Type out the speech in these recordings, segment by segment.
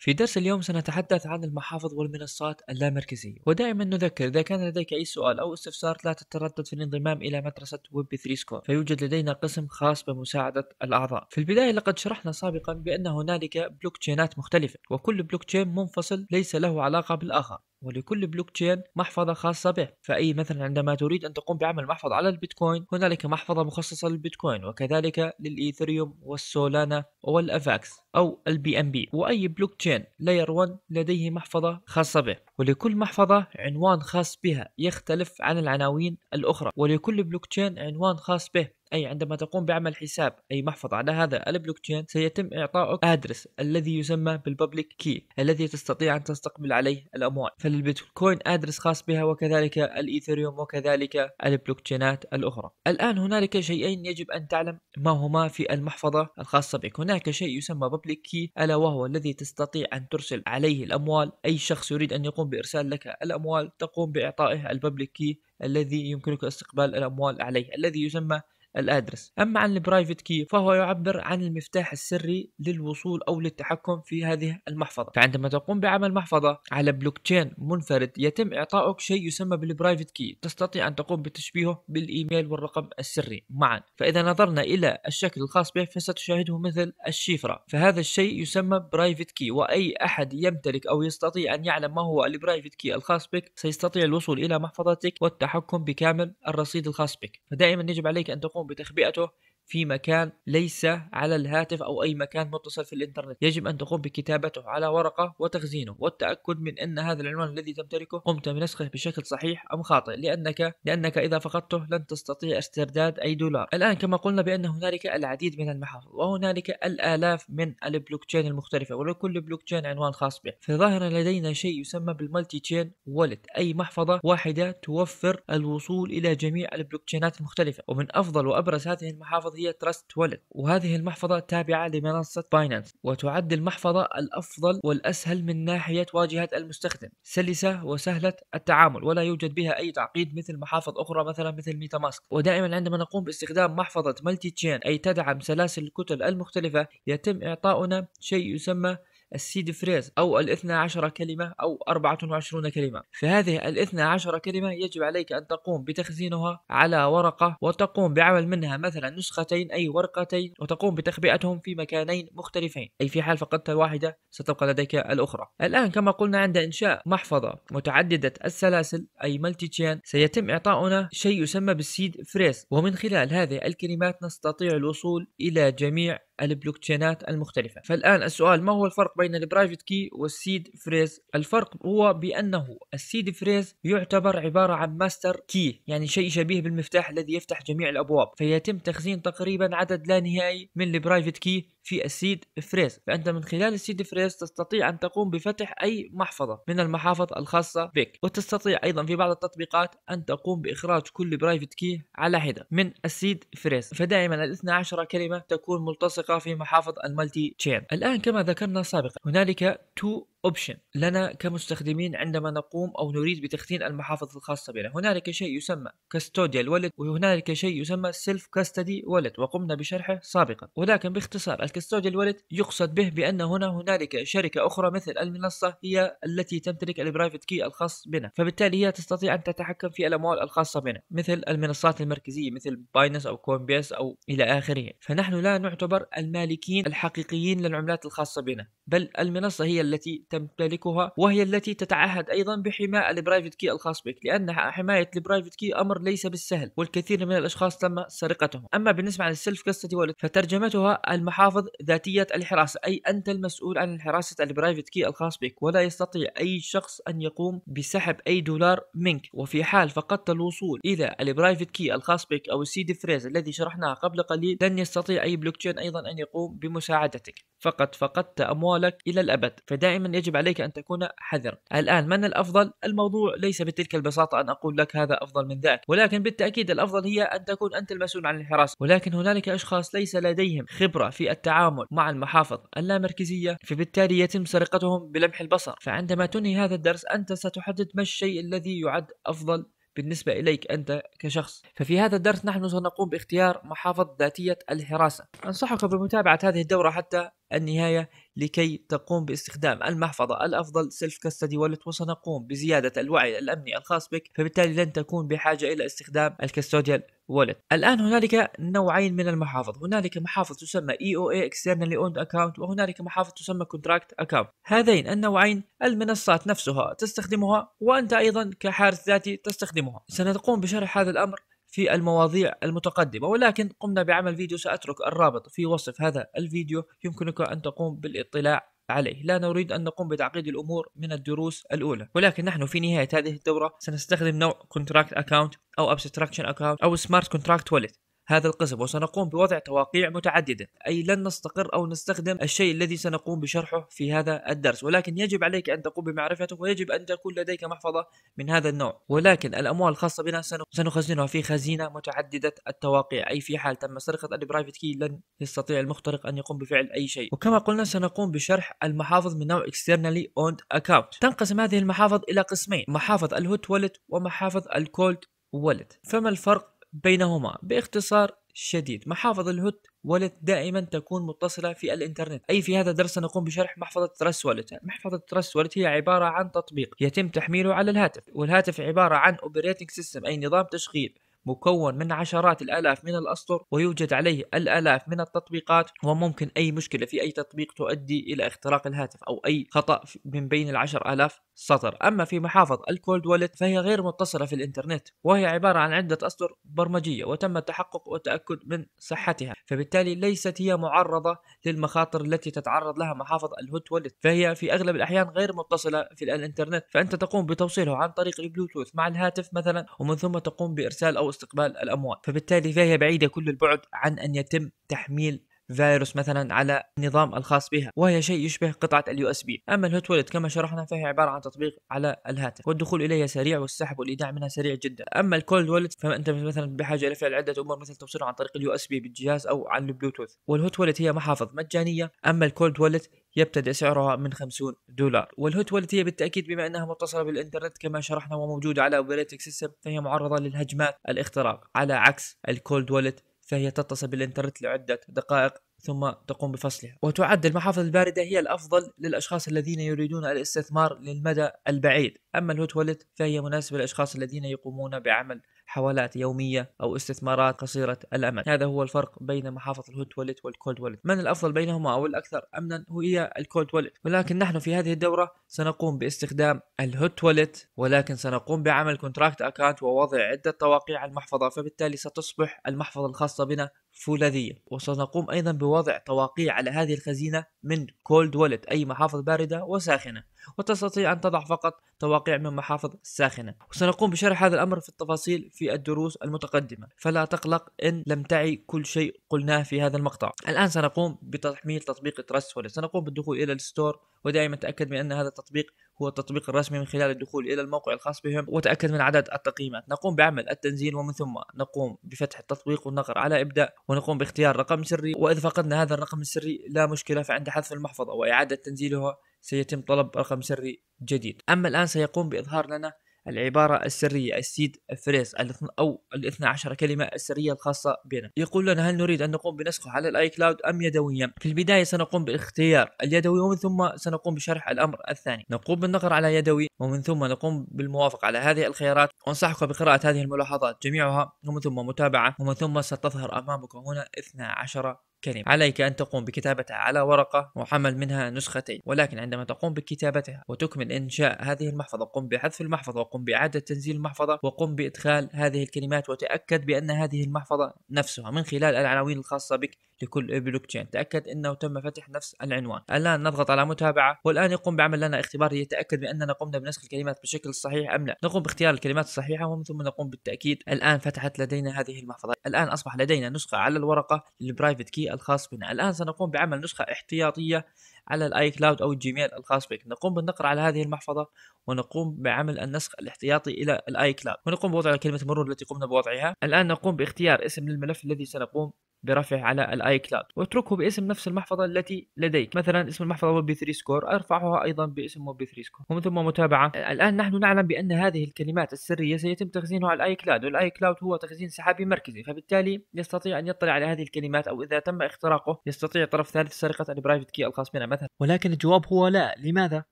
في درس اليوم سنتحدث عن المحافظ والمنصات اللامركزية ودائما نذكر إذا كان لديك أي سؤال أو استفسار لا تتردد في الانضمام إلى مدرسة ويب 3 سكور فيوجد لدينا قسم خاص بمساعدة الأعضاء في البداية لقد شرحنا سابقا بأن هنالك بلوك تشينات مختلفة وكل بلوك تشين منفصل ليس له علاقة بالآخر ولكل بلوك تشين محفظة خاصة به فأي مثلا عندما تريد أن تقوم بعمل محفظة على البيتكوين هنالك محفظة مخصصة للبيتكوين وكذلك للإيثريوم والسولانا والأفاكس أو البي أم بي وأي بلوك تشين لاير 1 لديه محفظة خاصة به ولكل محفظة عنوان خاص بها يختلف عن العناوين الأخرى ولكل بلوك تشين عنوان خاص به أي عندما تقوم بعمل حساب أي محفظة على هذا البلوكتشين سيتم إعطائك أدرس الذي يسمى بالببليك كي الذي تستطيع أن تستقبل عليه الأموال فللبيتكوين أدرس خاص بها وكذلك الإيثريوم وكذلك البلوكتشينات الأخرى الآن هنالك شيئين يجب أن تعلم ما هما في المحفظة الخاصة بك هناك شيء يسمى ببليك كي ألا وهو الذي تستطيع أن ترسل عليه الأموال أي شخص يريد أن يقوم بإرسال لك الأموال تقوم بإعطائه الببليك كي الذي يمكنك استقبال الأموال عليه الذي يسمى الادرس اما عن البرايفت كي فهو يعبر عن المفتاح السري للوصول او للتحكم في هذه المحفظه فعندما تقوم بعمل محفظه على بلوك تشين منفرد يتم اعطائك شيء يسمى بالبرايفت كي تستطيع ان تقوم بتشبيهه بالايميل والرقم السري معا فاذا نظرنا الى الشكل الخاص به فستشاهده مثل الشفره فهذا الشيء يسمى برايفت كي واي احد يمتلك او يستطيع ان يعلم ما هو البرايفت كي الخاص بك سيستطيع الوصول الى محفظتك والتحكم بكامل الرصيد الخاص بك فدائما يجب عليك ان تقوم بتخبئته في مكان ليس على الهاتف أو أي مكان متصل في الإنترنت يجب أن تقوم بكتابته على ورقة وتخزينه والتأكد من أن هذا العنوان الذي تمتلكه قمت بنسخه بشكل صحيح أم خاطئ لأنك لأنك إذا فقدته لن تستطيع استرداد أي دولار الآن كما قلنا بأن هنالك العديد من المحافظ وهنالك الآلاف من البلوك تشين المختلفة ولكل بلوك تشين عنوان خاص به ظاهرة لدينا شيء يسمى بالمالتي تشين والت أي محفظة واحدة توفر الوصول إلى جميع البلوك تشينات المختلفة ومن أفضل وأبرز هذه المحافظ هي تراست وولت وهذه المحفظة تابعة لمنصة باينانس وتعد المحفظة الأفضل والأسهل من ناحية واجهة المستخدم سلسة وسهلة التعامل ولا يوجد بها أي تعقيد مثل محافظ أخرى مثلا مثل ميتا ماسك ودائما عندما نقوم باستخدام محفظة ملتي تشين أي تدعم سلاسل الكتل المختلفة يتم إعطاؤنا شيء يسمى السيد فريز أو الاثنى عشر كلمة أو أربعة وعشرون كلمة فهذه الاثنى عشر كلمة يجب عليك أن تقوم بتخزينها على ورقة وتقوم بعمل منها مثلا نسختين أي ورقتين وتقوم بتخبئتهم في مكانين مختلفين أي في حال فقدت واحدة ستبقى لديك الأخرى الآن كما قلنا عند إنشاء محفظة متعددة السلاسل أي ملتي تشين سيتم إعطاؤنا شيء يسمى بالسيد فريز ومن خلال هذه الكلمات نستطيع الوصول إلى جميع البلوكتشينات المختلفة فالآن السؤال ما هو الفرق بين البرايفت كي والسيد فريز الفرق هو بأنه السيد فريز يعتبر عبارة عن ماستر كي يعني شيء شبيه بالمفتاح الذي يفتح جميع الأبواب فيتم تخزين تقريبا عدد لا نهائي من البرايفت كي في السيد فريز فأنت من خلال السيد فريز تستطيع أن تقوم بفتح أي محفظة من المحافظ الخاصة بك وتستطيع أيضا في بعض التطبيقات أن تقوم بإخراج كل برايفت كي على حدة من السيد فريز فدائما الاثنى عشر كلمة تكون ملتصقة في محافظ الملتي تشين الآن كما ذكرنا سابقا هنالك تو اوبشن لنا كمستخدمين عندما نقوم او نريد بتخزين المحافظ الخاصه بنا هنالك شيء يسمى كاستوديال ولد وهنالك شيء يسمى سيلف كاستدي ولد وقمنا بشرحه سابقا ولكن باختصار الزوج الولد يقصد به بأن هنا هنالك شركة أخرى مثل المنصة هي التي تمتلك البرايفت كي الخاص بنا فبالتالي هي تستطيع أن تتحكم في الأموال الخاصة بنا مثل المنصات المركزية مثل بايننس أو كومبيس أو إلى آخره فنحن لا نعتبر المالكين الحقيقيين للعملات الخاصة بنا بل المنصة هي التي تمتلكها وهي التي تتعهد أيضا بحماء البرايفت كي الخاص بك لأن حماية البرايفت كي أمر ليس بالسهل والكثير من الأشخاص تم سرقتهم أما بالنسبة عن السيلف كاستدي فترجمتها المحافظ ذاتية الحراسة أي أنت المسؤول عن حراسة البرايفت كي الخاص بك ولا يستطيع أي شخص أن يقوم بسحب أي دولار منك وفي حال فقدت الوصول إلى البرايفت كي الخاص بك أو السيد فريز الذي شرحناه قبل قليل لن يستطيع أي بلوكتشين أيضا أن يقوم بمساعدتك فقد فقدت أموالك إلى الأبد فدائما يجب عليك أن تكون حذر الآن من الأفضل؟ الموضوع ليس بتلك البساطة أن أقول لك هذا أفضل من ذاك ولكن بالتأكيد الأفضل هي أن تكون أنت المسؤول عن الحراسة ولكن هنالك أشخاص ليس لديهم خبرة في التعامل التعامل مع المحافظ اللامركزية فبالتالي يتم سرقتهم بلمح البصر فعندما تنهي هذا الدرس أنت ستحدد ما الشيء الذي يعد أفضل بالنسبة إليك أنت كشخص ففي هذا الدرس نحن سنقوم باختيار محافظ ذاتية الحراسة أنصحك بمتابعة هذه الدورة حتى النهاية لكي تقوم باستخدام المحفظة الأفضل سيلف كاستدي والت وسنقوم بزيادة الوعي الأمني الخاص بك فبالتالي لن تكون بحاجة إلى استخدام الكاستوديال والت الآن هنالك نوعين من المحافظ هنالك محافظ تسمى EOA Externally Owned Account وهنالك محافظ تسمى Contract Account هذين النوعين المنصات نفسها تستخدمها وأنت أيضا كحارس ذاتي تستخدمها سنقوم بشرح هذا الأمر في المواضيع المتقدمة ولكن قمنا بعمل فيديو سأترك الرابط في وصف هذا الفيديو يمكنك أن تقوم بالاطلاع عليه لا نريد أن نقوم بتعقيد الأمور من الدروس الأولى ولكن نحن في نهاية هذه الدورة سنستخدم نوع Contract Account أو Abstraction Account أو Smart Contract Wallet هذا القسم وسنقوم بوضع تواقيع متعددة أي لن نستقر أو نستخدم الشيء الذي سنقوم بشرحه في هذا الدرس ولكن يجب عليك أن تقوم بمعرفته ويجب أن تكون لديك محفظة من هذا النوع ولكن الأموال الخاصة بنا سنخزنها في خزينة متعددة التواقيع أي في حال تم سرقة البرايفت كي لن يستطيع المخترق أن يقوم بفعل أي شيء وكما قلنا سنقوم بشرح المحافظ من نوع externally owned account تنقسم هذه المحافظ إلى قسمين محافظ الهوت والت ومحافظ الكولد والت فما الفرق بينهما باختصار شديد محافظ الهوت والت دائما تكون متصلة في الإنترنت أي في هذا الدرس سنقوم بشرح محفظة ترس والت محفظة ترس والت هي عبارة عن تطبيق يتم تحميله على الهاتف والهاتف عبارة عن Operating System أي نظام تشغيل مكون من عشرات الالاف من الاسطر ويوجد عليه الالاف من التطبيقات وممكن اي مشكله في اي تطبيق تؤدي الى اختراق الهاتف او اي خطا من بين العشر الاف سطر اما في محافظ الكولد والت فهي غير متصله في الانترنت وهي عباره عن عده اسطر برمجيه وتم التحقق والتاكد من صحتها فبالتالي ليست هي معرضه للمخاطر التي تتعرض لها محافظ الهوت والت فهي في اغلب الاحيان غير متصله في الانترنت فانت تقوم بتوصيله عن طريق البلوتوث مع الهاتف مثلا ومن ثم تقوم بارسال او واستقبال الأموال فبالتالي فهي بعيدة كل البعد عن أن يتم تحميل فيروس مثلا على النظام الخاص بها وهي شيء يشبه قطعة اليو اس بي أما الهوت وولت كما شرحنا فهي عبارة عن تطبيق على الهاتف والدخول إليها سريع والسحب والإيداع منها سريع جدا أما الكولد وولت فأنت مثلا بحاجة إلى فعل عدة أمور مثل توصيله عن طريق اليو اس بي بالجهاز أو عن البلوتوث والهوت وولت هي محافظ مجانية أما الكولد وولت يبتدئ سعرها من 50 دولار والهوت وولت هي بالتأكيد بما أنها متصلة بالإنترنت كما شرحنا وموجودة على أوبريتنج سيستم فهي معرضة للهجمات الاختراق على عكس الكولد وولت فهي تتصل بالإنترنت لعدة دقائق ثم تقوم بفصلها وتعد المحافظ الباردة هي الأفضل للأشخاص الذين يريدون الاستثمار للمدى البعيد أما الهوت فهي مناسبة للأشخاص الذين يقومون بعمل حوالات يومية أو استثمارات قصيرة الأمد هذا هو الفرق بين محافظة الهوت والت والكولد والت من الأفضل بينهما أو الأكثر أمنا هي الكولد والت ولكن نحن في هذه الدورة سنقوم باستخدام الهوت والت ولكن سنقوم بعمل كونتراكت أكاونت ووضع عدة تواقيع على المحفظة فبالتالي ستصبح المحفظة الخاصة بنا فولاذية وسنقوم أيضا بوضع تواقيع على هذه الخزينة من كولد والت أي محافظ باردة وساخنة وتستطيع أن تضع فقط تواقيع من محافظ ساخنة وسنقوم بشرح هذا الأمر في التفاصيل في الدروس المتقدمة فلا تقلق إن لم تعي كل شيء قلناه في هذا المقطع الآن سنقوم بتحميل تطبيق ترسولي سنقوم بالدخول إلى الستور ودائما تأكد من أن هذا التطبيق هو التطبيق الرسمي من خلال الدخول إلى الموقع الخاص بهم وتأكد من عدد التقييمات نقوم بعمل التنزيل ومن ثم نقوم بفتح التطبيق والنقر على إبداء ونقوم باختيار رقم سري وإذا فقدنا هذا الرقم السري لا مشكلة فعند حذف المحفظة وإعادة تنزيله سيتم طلب رقم سري جديد أما الآن سيقوم بإظهار لنا العبارة السرية السيد فريز أو الاثنى عشر كلمة السرية الخاصة بنا يقول لنا هل نريد أن نقوم بنسخه على الآي كلاود أم يدويا في البداية سنقوم باختيار اليدوي ومن ثم سنقوم بشرح الأمر الثاني نقوم بالنقر على يدوي ومن ثم نقوم بالموافقة على هذه الخيارات أنصحك بقراءة هذه الملاحظات جميعها ومن ثم متابعة ومن ثم ستظهر أمامك هنا 12 كلمة عليك أن تقوم بكتابتها على ورقة وحمل منها نسختين ولكن عندما تقوم بكتابتها وتكمل إنشاء هذه المحفظة قم بحذف المحفظة وقم بإعادة تنزيل المحفظة وقم بإدخال هذه الكلمات وتأكد بأن هذه المحفظة نفسها من خلال العناوين الخاصة بك لكل بلوك تشين تأكد أنه تم فتح نفس العنوان الآن نضغط على متابعة والآن يقوم بعمل لنا اختبار ليتأكد بأننا قمنا بنسخ الكلمات بشكل صحيح أم لا نقوم باختيار الكلمات الصحيحة ومن ثم نقوم بالتأكيد الآن فتحت لدينا هذه المحفظة الآن أصبح لدينا نسخة على الورقة للبرايفت كي الخاص بنا الآن سنقوم بعمل نسخة احتياطية على الاي كلاود او الجيميل الخاص بك نقوم بالنقر على هذه المحفظه ونقوم بعمل النسخ الاحتياطي الى الاي كلاود ونقوم بوضع كلمه المرور التي قمنا بوضعها الان نقوم باختيار اسم للملف الذي سنقوم برفعه على الاي كلاود واتركه باسم نفس المحفظه التي لديك مثلا اسم المحفظه موبي 3 سكور ارفعها ايضا باسم موبي 3 سكور ومن ثم متابعه الان نحن نعلم بان هذه الكلمات السريه سيتم تخزينها على الاي كلاود والاي كلاود هو تخزين سحابي مركزي فبالتالي يستطيع ان يطلع على هذه الكلمات او اذا تم اختراقه يستطيع طرف ثالث سرقه البرايفت كي الخاص بنا مثلا ولكن الجواب هو لا لماذا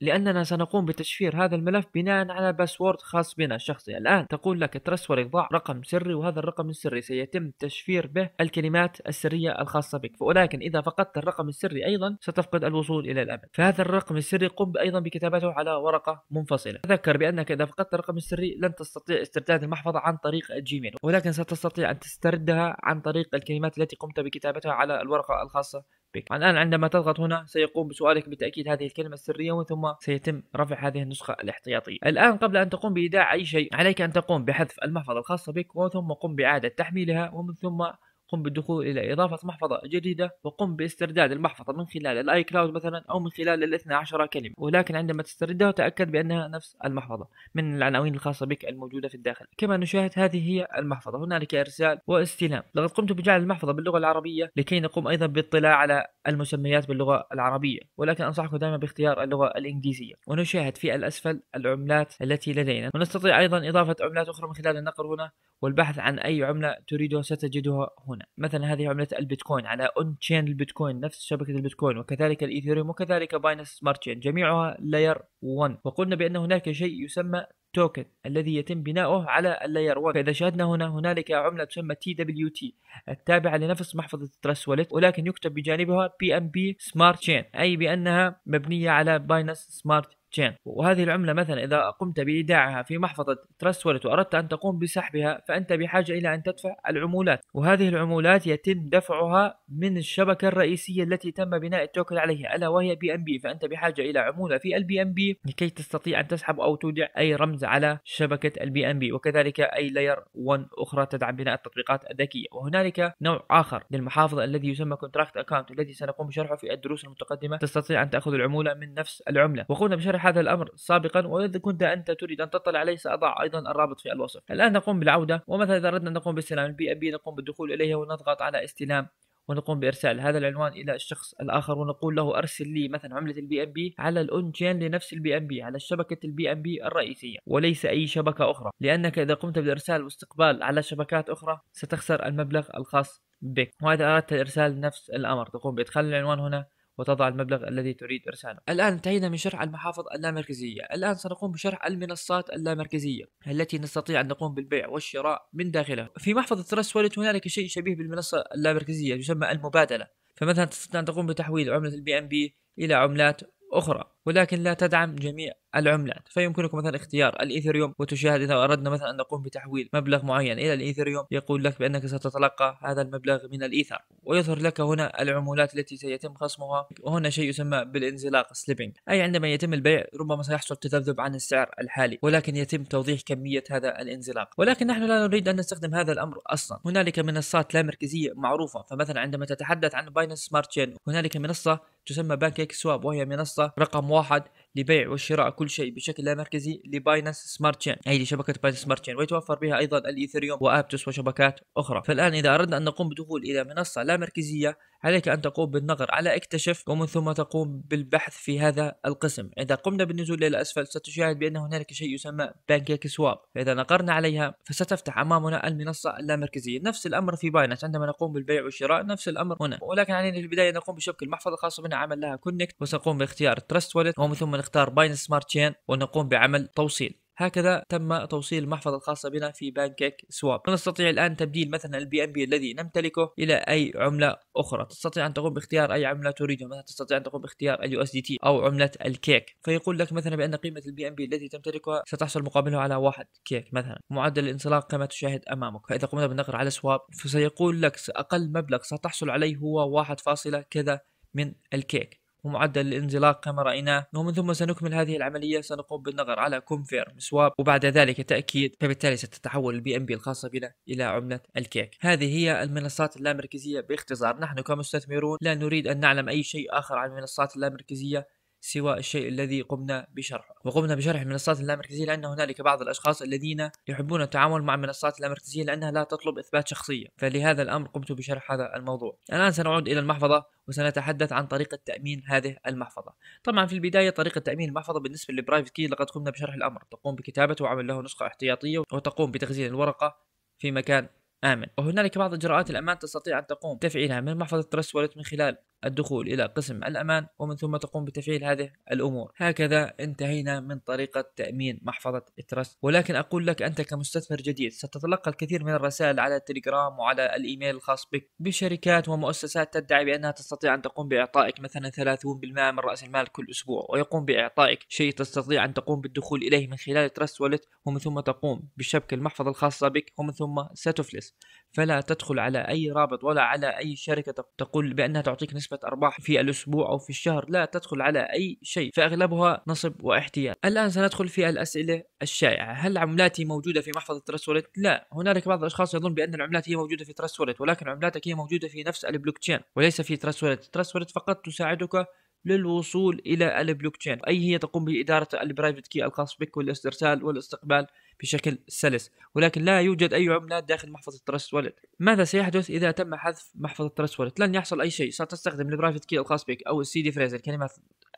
لأننا سنقوم بتشفير هذا الملف بناء على باسورد خاص بنا الشخصي الآن تقول لك ترسور ضع رقم سري وهذا الرقم السري سيتم تشفير به الكلمات السرية الخاصة بك ولكن إذا فقدت الرقم السري أيضا ستفقد الوصول إلى الأبد فهذا الرقم السري قم أيضا بكتابته على ورقة منفصلة تذكر بأنك إذا فقدت الرقم السري لن تستطيع استرداد المحفظة عن طريق الجيميل ولكن ستستطيع أن تستردها عن طريق الكلمات التي قمت بكتابتها على الورقة الخاصة بك الآن عندما تضغط هنا سيقوم بسؤالك بتأكيد هذه الكلمة السرية ومن ثم سيتم رفع هذه النسخة الاحتياطية الآن قبل أن تقوم بإيداع أي شيء عليك أن تقوم بحذف المحفظة الخاصة بك ومن ثم قم بإعادة تحميلها ومن ثم قم بالدخول إلى إضافة محفظة جديدة وقم باسترداد المحفظة من خلال الآي كلاود مثلا أو من خلال الاثنى عشر كلمة ولكن عندما تستردها تأكد بأنها نفس المحفظة من العناوين الخاصة بك الموجودة في الداخل كما نشاهد هذه هي المحفظة هنالك إرسال واستلام لقد قمت بجعل المحفظة باللغة العربية لكي نقوم أيضا بالاطلاع على المسميات باللغة العربية ولكن أنصحكم دائما باختيار اللغة الإنجليزية ونشاهد في الأسفل العملات التي لدينا ونستطيع أيضا إضافة عملات أخرى من خلال النقر هنا والبحث عن أي عملة تريدها ستجدها هنا يسمونه مثلا هذه عملة البيتكوين على اون تشين البيتكوين نفس شبكة البيتكوين وكذلك الايثيريوم وكذلك باينس سمارت تشين جميعها لاير 1 وقلنا بان هناك شيء يسمى توكن الذي يتم بناؤه على اللاير 1 فاذا شاهدنا هنا هنالك عمله تسمى تي دبليو تي التابعه لنفس محفظه تراس وليت ولكن يكتب بجانبها بي ام بي سمارت تشين اي بانها مبنيه على باينس سمارت تشين وهذه العملة مثلا إذا قمت بإيداعها في محفظة تراست والت وأردت أن تقوم بسحبها فأنت بحاجة إلى أن تدفع العمولات وهذه العمولات يتم دفعها من الشبكة الرئيسية التي تم بناء التوكل عليها ألا وهي بي أم بي فأنت بحاجة إلى عمولة في البي أم بي لكي تستطيع أن تسحب أو تودع أي رمز على شبكة البي أم بي وكذلك أي لاير 1 أخرى تدعم بناء التطبيقات الذكية وهنالك نوع آخر للمحافظ الذي يسمى كونتراكت أكاونت الذي سنقوم بشرحه في الدروس المتقدمة تستطيع أن تأخذ العمولة من نفس العملة وقمنا بشرح هذا الأمر سابقا وإذا كنت أنت تريد أن تطلع عليه سأضع أيضا الرابط في الوصف الآن نقوم بالعودة ومثلا إذا أردنا أن نقوم باستلام البي أم بي نقوم بالدخول اليها ونضغط على استلام ونقوم بارسال هذا العنوان الى الشخص الاخر ونقول له ارسل لي مثلا عمله البي ام بي على الاون تشين لنفس البي ام بي على شبكه البي ام بي الرئيسيه وليس اي شبكه اخرى لانك اذا قمت بارسال واستقبال على شبكات اخرى ستخسر المبلغ الخاص بك وإذا أردت إرسال نفس الأمر تقوم بإدخال العنوان هنا وتضع المبلغ الذي تريد إرساله الآن انتهينا من شرح المحافظ اللامركزية الآن سنقوم بشرح المنصات اللامركزية التي نستطيع أن نقوم بالبيع والشراء من داخلها في محفظة ترست والت هنالك شيء شبيه بالمنصة اللامركزية يسمى المبادلة فمثلا تستطيع أن تقوم بتحويل عملة البي ام بي إلى عملات أخرى ولكن لا تدعم جميع العملات فيمكنك مثلا اختيار الايثريوم وتشاهد اذا اردنا مثلا ان نقوم بتحويل مبلغ معين الى الايثريوم يقول لك بانك ستتلقى هذا المبلغ من الايثر ويظهر لك هنا العمولات التي سيتم خصمها وهنا شيء يسمى بالانزلاق سليبنج اي عندما يتم البيع ربما سيحصل تذبذب عن السعر الحالي ولكن يتم توضيح كميه هذا الانزلاق ولكن نحن لا نريد ان نستخدم هذا الامر اصلا هنالك منصات لا مركزيه معروفه فمثلا عندما تتحدث عن باينانس سمارت تشين هنالك منصه تسمى بانكيك سواب وهي منصه رقم واحد لبيع وشراء كل شيء بشكل لا مركزي لباينانس سمارت تشين هي شبكه باينانس سمارت تشين ويتوفر بها ايضا الايثريوم وابتوس وشبكات اخرى فالان اذا اردنا ان نقوم بدخول الى منصه لا مركزيه عليك أن تقوم بالنظر على اكتشف ومن ثم تقوم بالبحث في هذا القسم إذا قمنا بالنزول إلى الأسفل ستشاهد بأن هنالك شيء يسمى بانكيك سواب فإذا نقرنا عليها فستفتح أمامنا المنصة اللامركزية نفس الأمر في باينانس عندما نقوم بالبيع والشراء نفس الأمر هنا ولكن علينا في البداية نقوم بشبك المحفظة الخاصة بنا عمل لها كونكت وسنقوم باختيار تراست ومن ثم نختار باينس سمارت تشين ونقوم بعمل توصيل هكذا تم توصيل المحفظة الخاصة بنا في بانكيك سواب نستطيع الآن تبديل مثلا البي ام بي الذي نمتلكه إلى أي عملة أخرى تستطيع أن تقوم باختيار أي عملة تريدها مثلا تستطيع أن تقوم باختيار اليو اس دي تي أو عملة الكيك فيقول لك مثلا بأن قيمة البي ام بي التي تمتلكها ستحصل مقابلها على واحد كيك مثلا معدل الانسلاق كما تشاهد أمامك فإذا قمنا بالنقر على سواب فسيقول لك أقل مبلغ ستحصل عليه هو واحد فاصلة كذا من الكيك ومعدل الانزلاق كما رأيناه نعم، ومن ثم سنكمل هذه العملية سنقوم بالنظر على كونفيرم سواب وبعد ذلك تأكيد فبالتالي ستتحول البي ام بي الخاصة بنا إلى عملة الكيك هذه هي المنصات اللامركزية باختصار نحن كمستثمرون لا نريد أن نعلم أي شيء آخر عن المنصات اللامركزية سوى الشيء الذي قمنا بشرحه وقمنا بشرح المنصات اللامركزية لأن هنالك بعض الأشخاص الذين يحبون التعامل مع المنصات اللامركزية لأنها لا تطلب إثبات شخصية فلهذا الأمر قمت بشرح هذا الموضوع الآن سنعود إلى المحفظة وسنتحدث عن طريقة تأمين هذه المحفظة طبعا في البداية طريقة تأمين المحفظة بالنسبة للبرايفت كي لقد قمنا بشرح الأمر تقوم بكتابته وعمل له نسخة احتياطية وتقوم بتخزين الورقة في مكان آمن وهنالك بعض إجراءات الأمان تستطيع أن تقوم تفعيلها من محفظة ترست من خلال الدخول إلى قسم الأمان ومن ثم تقوم بتفعيل هذه الأمور هكذا انتهينا من طريقة تأمين محفظة التراست ولكن أقول لك أنت كمستثمر جديد ستتلقى الكثير من الرسائل على التليجرام وعلى الإيميل الخاص بك بشركات ومؤسسات تدعي بأنها تستطيع أن تقوم بإعطائك مثلا 30% من رأس المال كل أسبوع ويقوم بإعطائك شيء تستطيع أن تقوم بالدخول إليه من خلال ترست ولت ومن ثم تقوم بشبك المحفظة الخاصة بك ومن ثم ستفلس فلا تدخل على أي رابط ولا على أي شركة تقول بأنها تعطيك نسبة نسبة أرباح في الأسبوع أو في الشهر لا تدخل على أي شيء فأغلبها نصب واحتيال الآن سندخل في الأسئلة الشائعة هل عملاتي موجودة في محفظة ترسولت؟ لا هنالك بعض الأشخاص يظن بأن العملات هي موجودة في ترسولت ولكن عملاتك هي موجودة في نفس البلوك تشين وليس في ترسولت ترسولت فقط تساعدك للوصول الى البلوك تشين اي هي تقوم باداره البرايفت كي الخاص بك والاسترسال والاستقبال بشكل سلس ولكن لا يوجد اي عملات داخل محفظه تراست وولت ماذا سيحدث اذا تم حذف محفظه تراست وولت لن يحصل اي شيء ستستخدم البرايفت كي الخاص بك او السي دي فريز الكلمات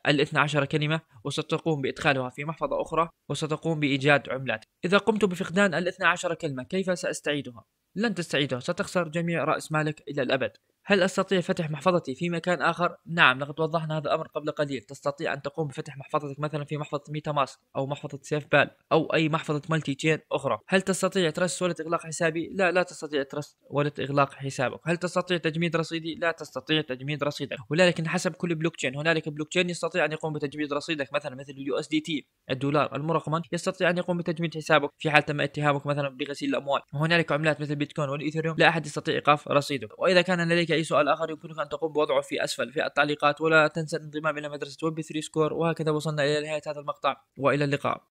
ال 12 كلمة وستقوم بإدخالها في محفظة أخرى وستقوم بإيجاد عملات إذا قمت بفقدان ال 12 كلمة كيف سأستعيدها؟ لن تستعيدها ستخسر جميع رأس مالك إلى الأبد هل أستطيع فتح محفظتي في مكان آخر؟ نعم لقد وضحنا هذا الأمر قبل قليل تستطيع أن تقوم بفتح محفظتك مثلا في محفظة ميتا ماسك أو محفظة سيف بال أو أي محفظة مالتي تشين أخرى هل تستطيع ترس ولا إغلاق حسابي؟ لا لا تستطيع ترس ولا إغلاق حسابك هل تستطيع تجميد رصيدي؟ لا تستطيع تجميد رصيدك ولكن حسب كل بلوك تشين هنالك بلوك تشين يستطيع أن يقوم بتجميد رصيدك مثلا مثل اليو اس دي تي الدولار المرقما يستطيع أن يقوم بتجميد حسابك في حال تم اتهامك مثلا بغسيل الأموال وهنالك عملات مثل بيتكوين والإيثيريوم لا أحد يستطيع إيقاف رصيدك وإذا كان لديك لديك أي سؤال آخر يمكنك أن تقوم بوضعه في أسفل في التعليقات ولا تنسى الانضمام إلى مدرسة ويب 3 سكور وهكذا وصلنا إلى نهاية هذا المقطع وإلى اللقاء